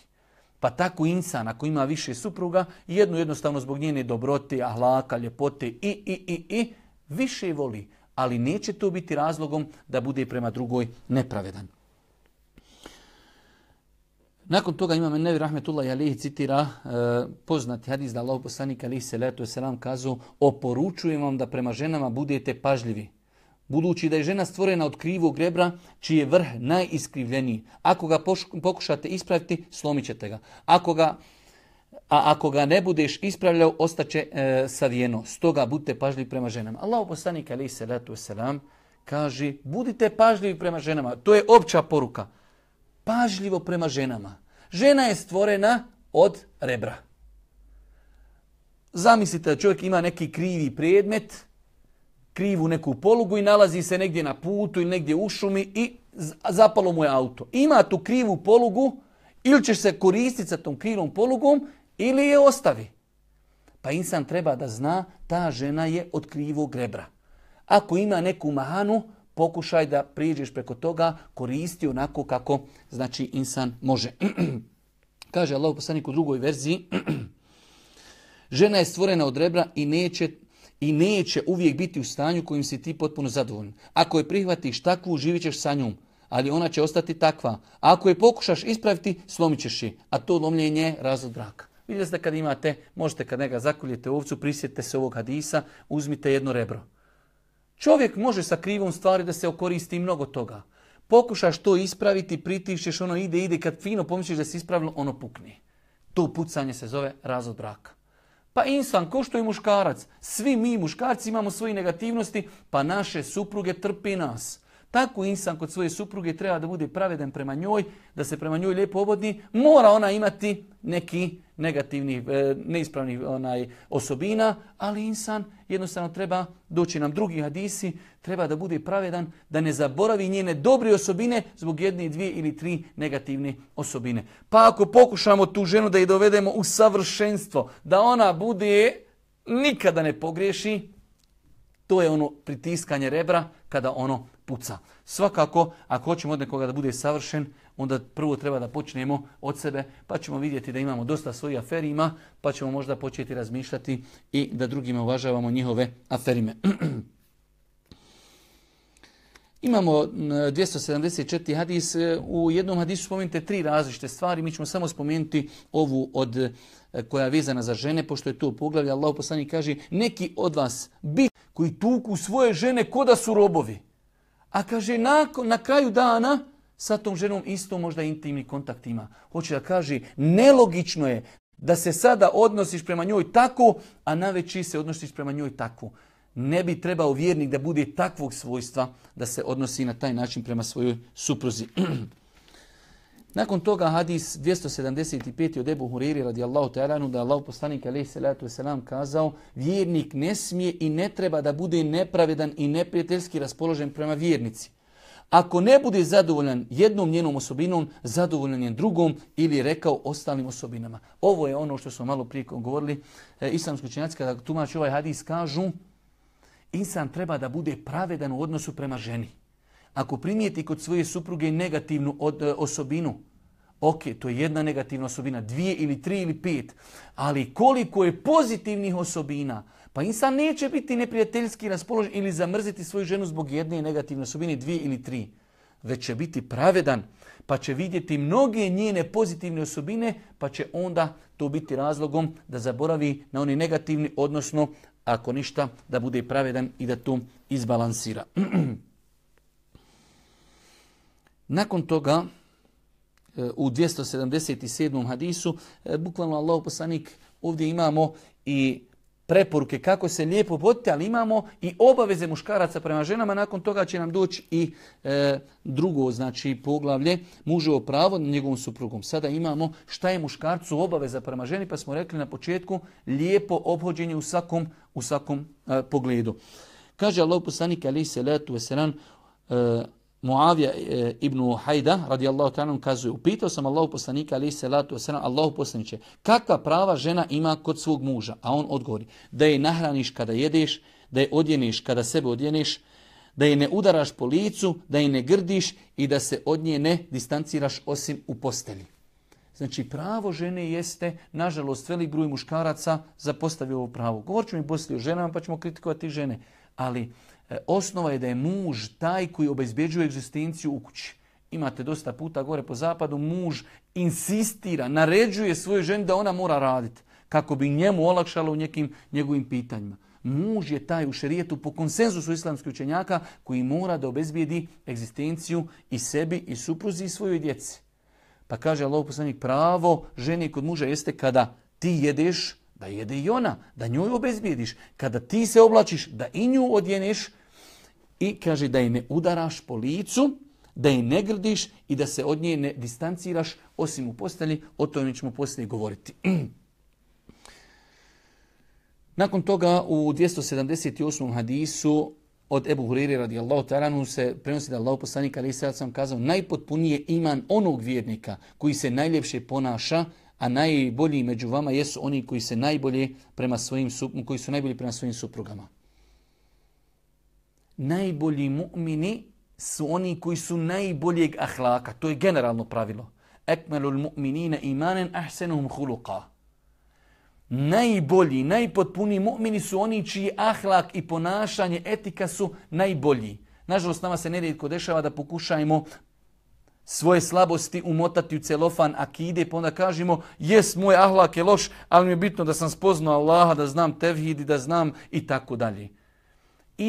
Pa tako insan, ako ima više supruga, jednu jednostavno zbog njene dobrote, ahlaka, ljepote i, i, i, i, više voli. Ali neće to biti razlogom da bude prema drugoj nepravedan. Nakon toga imam Nevi Rahmetullah Jalih citira uh, poznati hadis da Allah poslanik Ali se letu selam kazu oporučujem vam da prema ženama budete pažljivi. Budući da je žena stvorena od krivog rebra, čiji je vrh najiskrivljeniji. Ako ga pokušate ispraviti, slomit ćete ga. Ako ga a ako ga ne budeš ispravljao, ostaće e, savijeno. Stoga budite pažljivi prema ženama. Allah poslanik Ali se letu selam kaže budite pažljivi prema ženama. To je opća poruka. Pažljivo prema ženama. Žena je stvorena od rebra. Zamislite da čovjek ima neki krivi predmet, krivu neku polugu i nalazi se negdje na putu i negdje u šumi i zapalo mu je auto. Ima tu krivu polugu ili ćeš se koristiti sa tom krivom polugom ili je ostavi. Pa insan treba da zna ta žena je od krivog rebra. Ako ima neku mahanu, pokušaj da priđeš preko toga, koristi onako kako znači insan može. Kaže Allah poslanik u drugoj verziji, žena je stvorena od rebra i neće i neće uvijek biti u stanju kojim si ti potpuno zadovoljan. Ako je prihvatiš takvu, živit ćeš sa njom, ali ona će ostati takva. A ako je pokušaš ispraviti, slomit ćeš je. A to lomljenje je razlog braka. Vidjeli ste kad imate, možete kad njega zakuljete ovcu, prisjetite se ovog hadisa, uzmite jedno rebro. Čovjek može sa krivom stvari da se okoristi mnogo toga. Pokušaš to ispraviti, pritišćeš, ono ide, ide. Kad fino pomisliš da se ispravilo, ono pukne. To pucanje se zove razod braka. Pa insan, ko što je muškarac? Svi mi muškarci imamo svoje negativnosti, pa naše supruge trpi nas. Tako insan kod svoje supruge treba da bude praveden prema njoj, da se prema njoj lijepo obodni, mora ona imati neki negativni, e, neispravni onaj osobina, ali insan jednostavno treba doći nam drugi hadisi, treba da bude pravedan, da ne zaboravi njene dobre osobine zbog jedne, dvije ili tri negativne osobine. Pa ako pokušamo tu ženu da je dovedemo u savršenstvo, da ona bude nikada ne pogriješi, to je ono pritiskanje rebra kada ono puca. Svakako, ako hoćemo od nekoga da bude savršen, onda prvo treba da počnemo od sebe, pa ćemo vidjeti da imamo dosta svojih aferima, pa ćemo možda početi razmišljati i da drugima uvažavamo njihove aferime. Imamo 274 hadis, e, u jednom hadisu spomenite tri različite stvari, mi ćemo samo spomenuti ovu od e, koja je vezana za žene, pošto je tu poglavlja, Allah poslani kaže, neki od vas bi koji tuku svoje žene koda su robovi. A kaže, na, na kraju dana sa tom ženom isto možda intimni kontakt ima. Hoće da kaže, nelogično je da se sada odnosiš prema njoj tako, a najveći se odnosiš prema njoj tako. Ne bi trebao vjernik da bude takvog svojstva da se odnosi na taj način prema svojoj supruzi. Nakon toga hadis 275. od Ebu Huriri radijallahu ta'alanu da je Allah poslanik alaih salatu wasalam kazao vjernik ne smije i ne treba da bude nepravedan i neprijateljski raspoložen prema vjernici. Ako ne bude zadovoljan jednom njenom osobinom, zadovoljan je drugom ili rekao ostalim osobinama. Ovo je ono što smo malo prije govorili. E, islamski činjaci kada tumači ovaj hadis kažu insan treba da bude pravedan u odnosu prema ženi. Ako primijeti kod svoje supruge negativnu od, e, osobinu, ok, to je jedna negativna osobina, dvije ili tri ili pet, ali koliko je pozitivnih osobina, pa insan neće biti neprijateljski raspoložen ili zamrziti svoju ženu zbog jedne negativne osobine, dvije ili tri, već će biti pravedan, pa će vidjeti mnoge njene pozitivne osobine, pa će onda to biti razlogom da zaboravi na oni negativni, odnosno ako ništa, da bude pravedan i da to izbalansira. Nakon toga, e, u 277. hadisu, e, bukvalno Allah poslanik, ovdje imamo i preporuke kako se lijepo voditi, ali imamo i obaveze muškaraca prema ženama. Nakon toga će nam doći i e, drugo, znači poglavlje, mužovo pravo na njegovom suprugom. Sada imamo šta je muškarcu obaveza prema ženi, pa smo rekli na početku lijepo obhođenje u svakom, u svakom e, pogledu. Kaže Allah poslanik, ali se letu veselan, e, Muavija e, ibn Hajda radijallahu ta'ala kazuje, upitao sam Allahu poslanika ali se latu selam Allahu poslanice kakva prava žena ima kod svog muža a on odgovori da je nahraniš kada jedeš da je odjeniš kada sebe odjeniš da je ne udaraš po licu da je ne grdiš i da se od nje ne distanciraš osim u posteli Znači, pravo žene jeste, nažalost, velik broj muškaraca zapostavio ovo pravo. Govorit ću mi poslije o ženama, pa ćemo kritikovati žene. Ali E, osnova je da je muž taj koji obezbjeđuje egzistenciju u kući. Imate dosta puta gore po zapadu, muž insistira, naređuje svoju ženi da ona mora raditi kako bi njemu olakšalo u nekim njegovim pitanjima. Muž je taj u šerijetu po konsenzusu islamskih učenjaka koji mora da obezbijedi egzistenciju i sebi i supruzi i svojoj djeci. Pa kaže Allah poslanik pravo ženi kod muža jeste kada ti jedeš da jede i ona, da njoj obezbijediš. Kada ti se oblačiš da i nju odjeneš, i kaže da je ne udaraš po licu, da je ne grdiš i da se od nje ne distanciraš osim u postelji, o tome ćemo poslije govoriti. Nakon toga u 278. hadisu od Ebu Huriri radijallahu taranu se prenosi da Allah poslanika ali se sam kazao najpotpunije iman onog vjernika koji se najljepše ponaša, a najbolji među vama jesu oni koji se najbolje prema svojim koji su najbolji prema svojim suprugama najbolji mu'mini su oni koji su najboljeg ahlaka. To je generalno pravilo. Ekmelul mu'minina imanen ahsenuhum huluqa. Najbolji, najpotpuniji mu'mini su oni čiji ahlak i ponašanje, etika su najbolji. Nažalost, nama se nerijedko dešava da pokušajmo svoje slabosti umotati u celofan akide, pa onda kažemo, jes, moj ahlak je loš, ali mi je bitno da sam spoznao Allaha, da znam tevhidi, da znam i tako dalje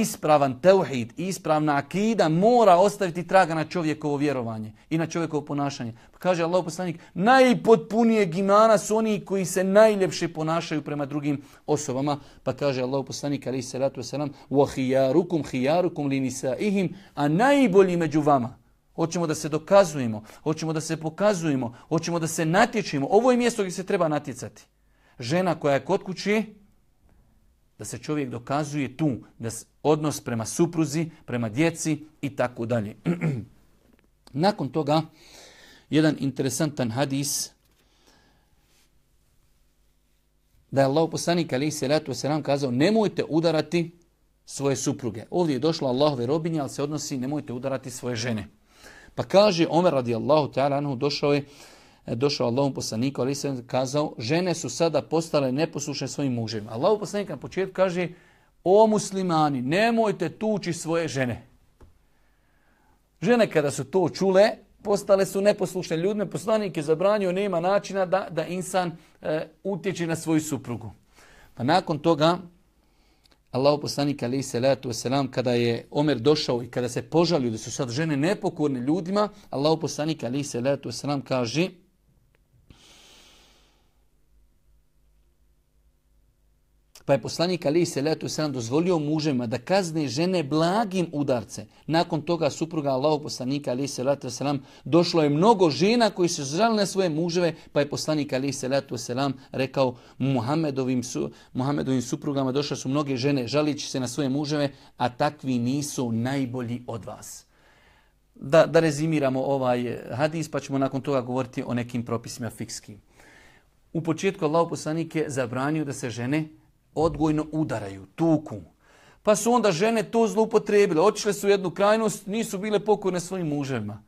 ispravan teuhid, ispravna akida mora ostaviti traga na čovjekovo vjerovanje i na čovjekovo ponašanje. Pa kaže Allah poslanik, najpotpunije gimana su oni koji se najljepše ponašaju prema drugim osobama. Pa kaže Allah poslanik, ali se ratu wasalam, وَحِيَارُكُمْ حِيَارُكُمْ لِنِسَائِهِمْ A najbolji među vama, Hoćemo da se dokazujemo, hoćemo da se pokazujemo, hoćemo da se natječimo. Ovo je mjesto gdje se treba natjecati. Žena koja je kod kući, da se čovjek dokazuje tu da odnos prema supruzi, prema djeci i tako dalje. Nakon toga jedan interesantan hadis da je Allah poslanik alaihi salatu wasalam kazao nemojte udarati svoje supruge. Ovdje je došla Allahove robinje, ali se odnosi nemojte udarati svoje žene. Pa kaže Omer radijallahu ta'ala anhu došao je E, došao Allahu poslaniku, ali se kazao, žene su sada postale neposlušne svojim muževima. Allahu poslanik na početku kaže, o muslimani, nemojte tući svoje žene. Žene kada su to čule, postale su neposlušne ljudne. Poslanik zabranio, nema načina da, da insan e, utječe na svoju suprugu. Pa nakon toga, Allahu poslanik ali se salatu selam kada je Omer došao i kada se požalio da su sad žene nepokorne ljudima, Allahu poslanik ali se salatu selam kaže: Pa je poslanik Ali se letu sam dozvolio mužima da kazne žene blagim udarce. Nakon toga supruga Allahog poslanika Ali se letu sam došlo je mnogo žena koji su zrali na svoje muževe, pa je poslanik Ali se letu sam rekao Muhammedovim, su, Muhammedovim suprugama došle su mnoge žene žalići se na svoje muževe, a takvi nisu najbolji od vas. Da, da rezimiramo ovaj eh, hadis pa ćemo nakon toga govoriti o nekim propisima fikskim. U početku Allah poslanik je zabranio da se žene odgojno udaraju, tuku. Pa su onda žene to zloupotrebile, otišle su u jednu krajnost, nisu bile pokojne svojim muževima.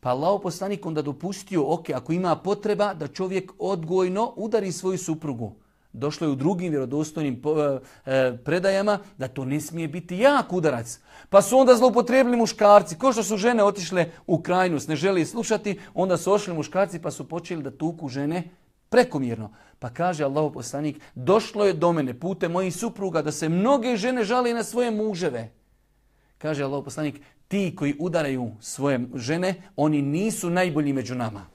Pa Allah poslanik onda dopustio, ok, ako ima potreba da čovjek odgojno udari svoju suprugu. Došlo je u drugim vjerodostojnim e, e, predajama da to ne smije biti jak udarac. Pa su onda zloupotrebili muškarci. Ko što su žene otišle u krajnost, ne želi slušati, onda su ošli muškarci pa su počeli da tuku žene prekomjerno. Pa kaže Allahu poslanik, došlo je do mene pute moji supruga da se mnoge žene žali na svoje muževe. Kaže Allahu poslanik, ti koji udaraju svoje žene, oni nisu najbolji među nama.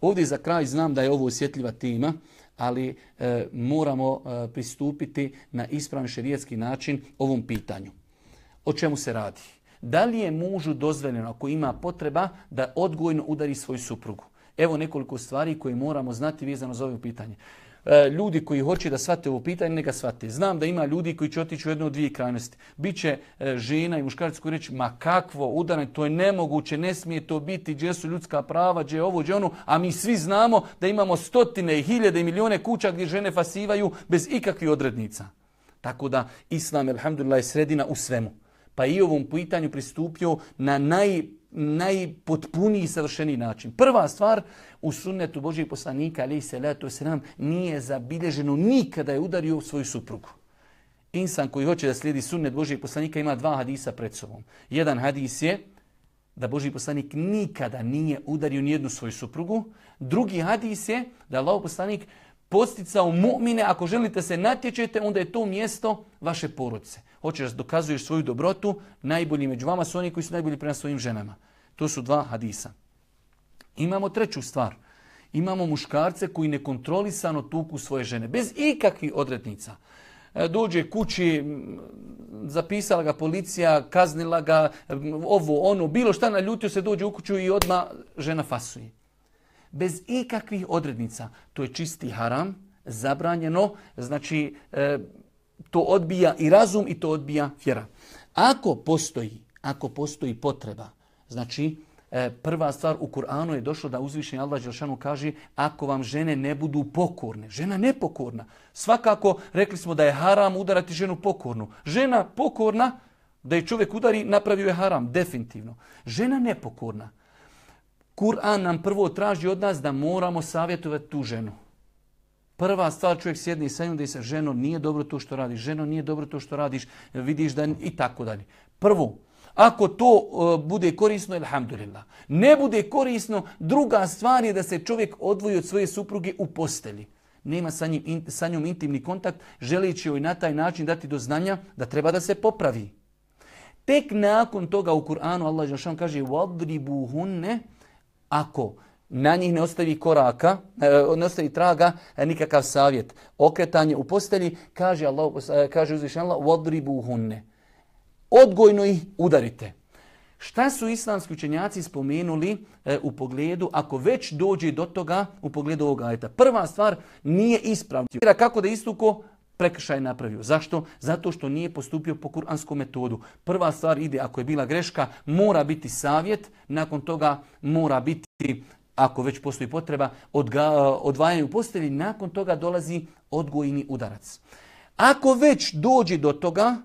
Ovdje za kraj znam da je ovo osjetljiva tema, ali e, moramo e, pristupiti na ispravni šerijetski način ovom pitanju. O čemu se radi? Da li je mužu dozvoljeno ako ima potreba da odgojno udari svoju suprugu? Evo nekoliko stvari koje moramo znati vezano za ovo pitanje. E, ljudi koji hoće da svate ovo pitanje, ne ga svate. Znam da ima ljudi koji će otići u jednu od dvije krajnosti. Biće e, žena i muškarac koji reći, ma kakvo, udaranje, to je nemoguće, ne smije to biti, gdje su ljudska prava, gdje ovo, gdje ono, a mi svi znamo da imamo stotine i hiljade i milijone kuća gdje žene fasivaju bez ikakvih odrednica. Tako da, Islam, alhamdulillah, je sredina u svemu. Pa i ovom pitanju pristupio na naj najpotpuniji i savršeni način. Prva stvar u sunnetu Božijeg poslanika ali se leto se nam nije zabilježeno nikada je udario svoju suprugu. Insan koji hoće da slijedi sunnet Božijeg poslanika ima dva hadisa pred sobom. Jedan hadis je da Božji poslanik nikada nije udario nijednu svoju suprugu. Drugi hadis je da je poslanik posticao mu'mine, ako želite se natječete, onda je to mjesto vaše porodice hoćeš da dokazuješ svoju dobrotu, najbolji među vama su oni koji su najbolji prema svojim ženama. To su dva hadisa. Imamo treću stvar. Imamo muškarce koji nekontrolisano tuku svoje žene, bez ikakvih odretnica. E, dođe kući, zapisala ga policija, kaznila ga, ovo, ono, bilo šta, naljutio se, dođe u kuću i odma žena fasuje. Bez ikakvih odrednica. To je čisti haram, zabranjeno, znači... E, to odbija i razum i to odbija vjera. Ako postoji, ako postoji potreba, znači e, prva stvar u Kur'anu je došlo da uzvišeni Allah Đelšanu kaže ako vam žene ne budu pokorne, žena nepokorna. Svakako rekli smo da je haram udarati ženu pokornu. Žena pokorna, da je čovjek udari, napravio je haram, definitivno. Žena nepokorna. Kur'an nam prvo traži od nas da moramo savjetovati tu ženu. Prva stvar čovjek sjedni sa njom da se ženo nije dobro to što radiš, ženo nije dobro to što radiš, vidiš da i tako dalje. Prvo, ako to e, bude korisno, alhamdulillah. Ne bude korisno, druga stvar je da se čovjek odvoji od svoje supruge u postelji. Nema sa, njim, sa njom intimni kontakt, želići joj na taj način dati do znanja da treba da se popravi. Tek nakon toga u Kur'anu Allah Žešan kaže وَضْرِبُهُنَّ Ako na njih ne ostavi koraka, eh, ne ostavi traga, eh, nikakav savjet. Okretanje u postelji, kaže, Allah, eh, kaže uzvišen Allah, vodribu hunne. Odgojno ih udarite. Šta su islamski učenjaci spomenuli e, u pogledu, ako već dođe do toga, u pogledu ovog ajeta? Prva stvar nije ispravno. Kako da istuko prekršaj napravio? Zašto? Zato što nije postupio po kuranskom metodu. Prva stvar ide, ako je bila greška, mora biti savjet, nakon toga mora biti ako već postoji potreba, odga, odvajanju postelji, nakon toga dolazi odgojni udarac. Ako već dođe do toga,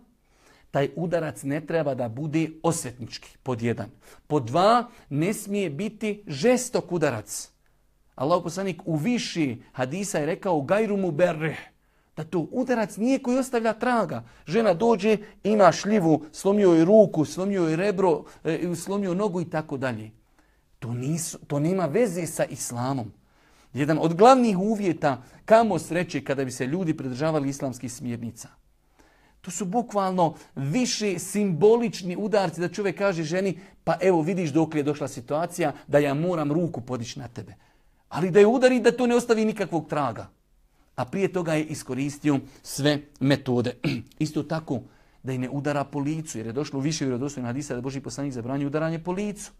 taj udarac ne treba da bude osvetnički, pod jedan. Pod dva, ne smije biti žestok udarac. Allah poslanik u viši hadisa je rekao gajru mu berre, da to udarac nije koji ostavlja traga. Žena dođe, ima šljivu, slomio je ruku, slomio je rebro, e, slomio nogu i tako dalje. To, nisu, to nema veze sa islamom. Jedan od glavnih uvjeta kamo sreće kada bi se ljudi pridržavali islamskih smjernica. To su bukvalno više simbolični udarci da čovjek kaže ženi pa evo vidiš dok je došla situacija da ja moram ruku podići na tebe. Ali da je udari da to ne ostavi nikakvog traga. A prije toga je iskoristio sve metode. Isto tako da je ne udara po licu jer je došlo više vjerodostojno hadisa da Boži poslanik zabranje udaranje po licu.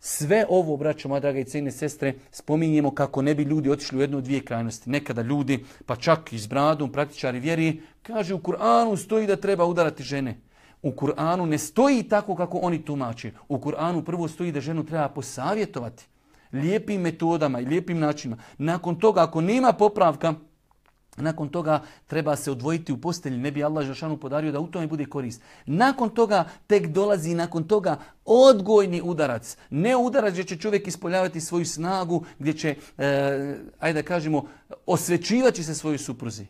Sve ovo, braćo moja draga i cijene sestre, spominjemo kako ne bi ljudi otišli u jednu od dvije krajnosti. Nekada ljudi, pa čak i s bradom, praktičari vjeri, kaže u Kur'anu stoji da treba udarati žene. U Kur'anu ne stoji tako kako oni tumače. U Kur'anu prvo stoji da ženu treba posavjetovati lijepim metodama i lijepim načinima. Nakon toga, ako nema popravka, Nakon toga treba se odvojiti u postelji, ne bi Allah Žešanu podario da u tome bude korist. Nakon toga tek dolazi nakon toga odgojni udarac. Ne udarac gdje će čovjek ispoljavati svoju snagu, gdje će, e, ajde da kažemo, osvećivaći se svojoj supruzi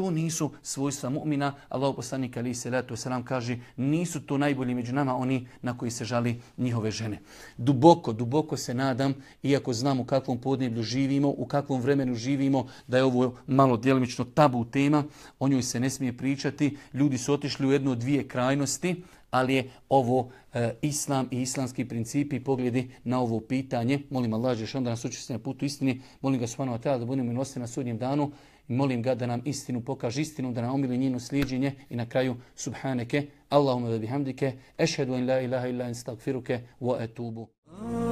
to nisu svojstva mu'mina. Allah poslanik ali se letu selam kaže nisu to najbolji među nama oni na koji se žali njihove žene. Duboko, duboko se nadam, iako znam u kakvom podneblju živimo, u kakvom vremenu živimo, da je ovo malo djelomično tabu tema, o njoj se ne smije pričati. Ljudi su otišli u jednu od dvije krajnosti, ali je ovo e, islam i islamski principi pogledi na ovo pitanje. Molim Allah, Žešan, da nas učestite na putu istini. Molim ga, Svanova, treba da budemo i nosi na sudnjem danu molim ga da nam istinu pokaže istinu, da nam omili njenu sliđenje i na kraju subhaneke, Allahumma ve bihamdike, ešhedu en la ilaha illa en wa etubu. Mm.